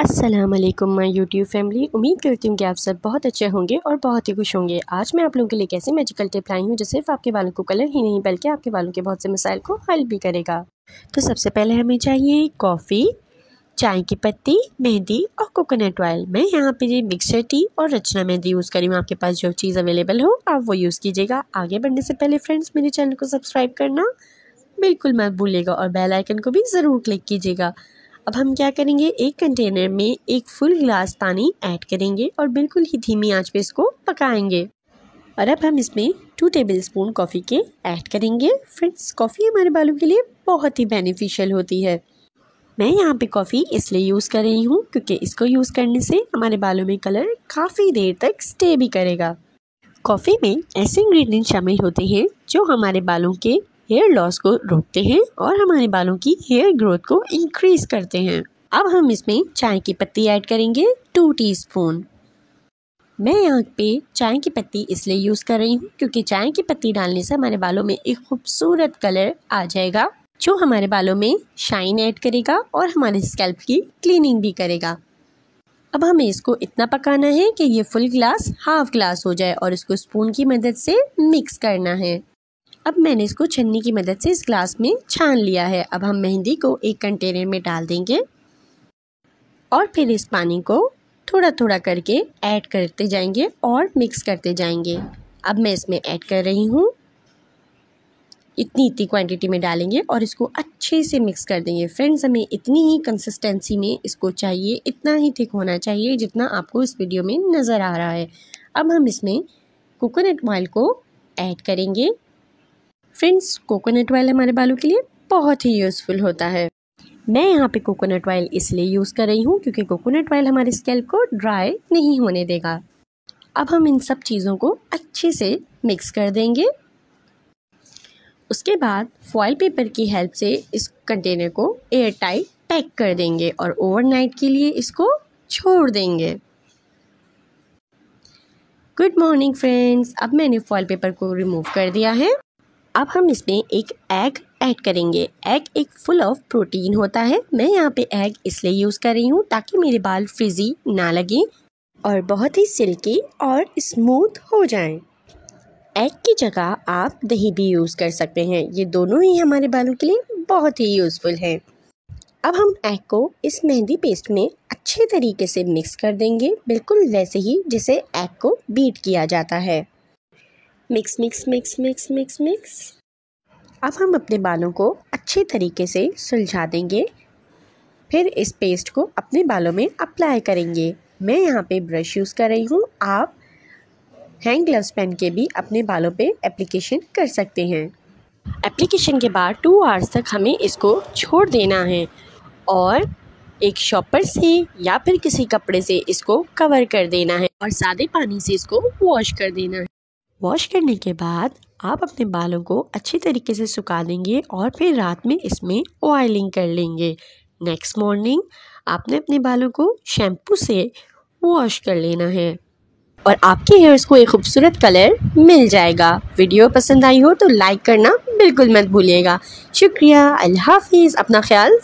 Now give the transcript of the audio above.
अस्सलाम वालेकुम my YouTube family उम्मीद करती हूँ कि आप सब बहुत अच्छे होंगे और बहुत ही खुश होंगे आज मैं आप लोगों के लिए ऐसी मैजिकल टिप लाई हूँ जो सिर्फ आपके बालों को कलर ही नहीं बल्कि आपके बालों के बहुत से मसाइल को हल भी करेगा तो सबसे पहले हमें चाहिए कॉफ़ी चाय की पत्ती मेहंदी और कोकोनट ऑयल मैं यहाँ पे ये मिक्सर टी और रचना मेहंदी यूज़ करी हूँ आपके पास जो चीज़ अवेलेबल हो आप वो यूज़ कीजिएगा आगे बढ़ने से पहले फ्रेंड्स मेरे चैनल को सब्सक्राइब करना बिल्कुल मत भूलिएगा और बेल आइकन को भी ज़रूर क्लिक कीजिएगा अब हम क्या करेंगे एक कंटेनर में एक फुल गिलास पानी ऐड करेंगे और बिल्कुल ही धीमी आंच पे इसको पकाएंगे और अब हम इसमें टू टेबल स्पून कॉफ़ी के ऐड करेंगे फ्रेंड्स कॉफ़ी हमारे बालों के लिए बहुत ही बेनिफिशियल होती है मैं यहाँ पे कॉफ़ी इसलिए यूज़ कर रही हूँ क्योंकि इसको यूज़ करने से हमारे बालों में कलर काफ़ी देर तक स्टे भी करेगा कॉफ़ी में ऐसे इंग्रेडिएंट शामिल होते हैं जो हमारे बालों के हेयर लॉस को रोकते हैं और हमारे बालों की हेयर ग्रोथ को इंक्रीज करते हैं अब हम इसमें चाय की पत्ती ऐड करेंगे टू टीस्पून मैं यहाँ पे चाय की पत्ती इसलिए यूज़ कर रही हूँ क्योंकि चाय की पत्ती डालने से हमारे बालों में एक खूबसूरत कलर आ जाएगा जो हमारे बालों में शाइन ऐड करेगा और हमारे स्कैल्प की क्लीनिंग भी करेगा अब हमें इसको इतना पकाना है कि ये फुल ग्लास हाफ ग्लास हो जाए और इसको स्पून की मदद से मिक्स करना है अब मैंने इसको छन्नी की मदद से इस ग्लास में छान लिया है अब हम मेहंदी को एक कंटेनर में डाल देंगे और फिर इस पानी को थोड़ा थोड़ा करके ऐड करते जाएंगे और मिक्स करते जाएंगे अब मैं इसमें ऐड कर रही हूँ इतनी इतनी क्वांटिटी में डालेंगे और इसको अच्छे से मिक्स कर देंगे फ्रेंड्स हमें इतनी ही कंसिस्टेंसी में इसको चाहिए इतना ही थिक होना चाहिए जितना आपको इस वीडियो में नज़र आ रहा है अब हम इसमें कोकोनट ऑयल को ऐड करेंगे फ्रेंड्स कोकोनट ऑयल हमारे बालों के लिए बहुत ही यूज़फुल होता है मैं यहाँ पे कोकोनट ऑयल इसलिए यूज़ कर रही हूँ क्योंकि कोकोनट ऑयल हमारे स्केल्प को ड्राई नहीं होने देगा अब हम इन सब चीज़ों को अच्छे से मिक्स कर देंगे उसके बाद फॉयल पेपर की हेल्प से इस कंटेनर को एयर टाइट पैक कर देंगे और ओवरनाइट के लिए इसको छोड़ देंगे गुड मॉर्निंग फ्रेंड्स अब मैंने फॉयल पेपर को रिमूव कर दिया है अब हम इसमें एक एग ऐड करेंगे एग एक फुल ऑफ प्रोटीन होता है मैं यहाँ पे एग इसलिए यूज़ कर रही हूँ ताकि मेरे बाल फिजी ना लगें और बहुत ही सिल्की और स्मूथ हो जाएं। एग की जगह आप दही भी यूज़ कर सकते हैं ये दोनों ही हमारे बालों के लिए बहुत ही यूज़फुल है अब हम एग को इस मेहंदी पेस्ट में अच्छे तरीके से मिक्स कर देंगे बिल्कुल वैसे ही जिसे एग को बीट किया जाता है mix mix mix mix mix mix अब हम अपने बालों को अच्छे तरीके से सुलझा देंगे फिर इस पेस्ट को अपने बालों में अप्लाई करेंगे मैं यहाँ पे ब्रश यूज़ कर रही हूँ आप हैंड ग्लव्स पहन के भी अपने बालों पे एप्लीकेशन कर सकते हैं एप्लीकेशन के बाद टू आवर्स तक हमें इसको छोड़ देना है और एक शॉपर से या फिर किसी कपड़े से इसको कवर कर देना है और सादे पानी से इसको वॉश कर देना है वॉश करने के बाद आप अपने बालों को अच्छी तरीके से सुखा देंगे और फिर रात में इसमें ऑयलिंग कर लेंगे नेक्स्ट मॉर्निंग आपने अपने बालों को शैम्पू से वॉश कर लेना है और आपके हेयर्स को एक खूबसूरत कलर मिल जाएगा वीडियो पसंद आई हो तो लाइक करना बिल्कुल मत भूलिएगा शुक्रिया अल्लाह हाफिज़ अपना ख्याल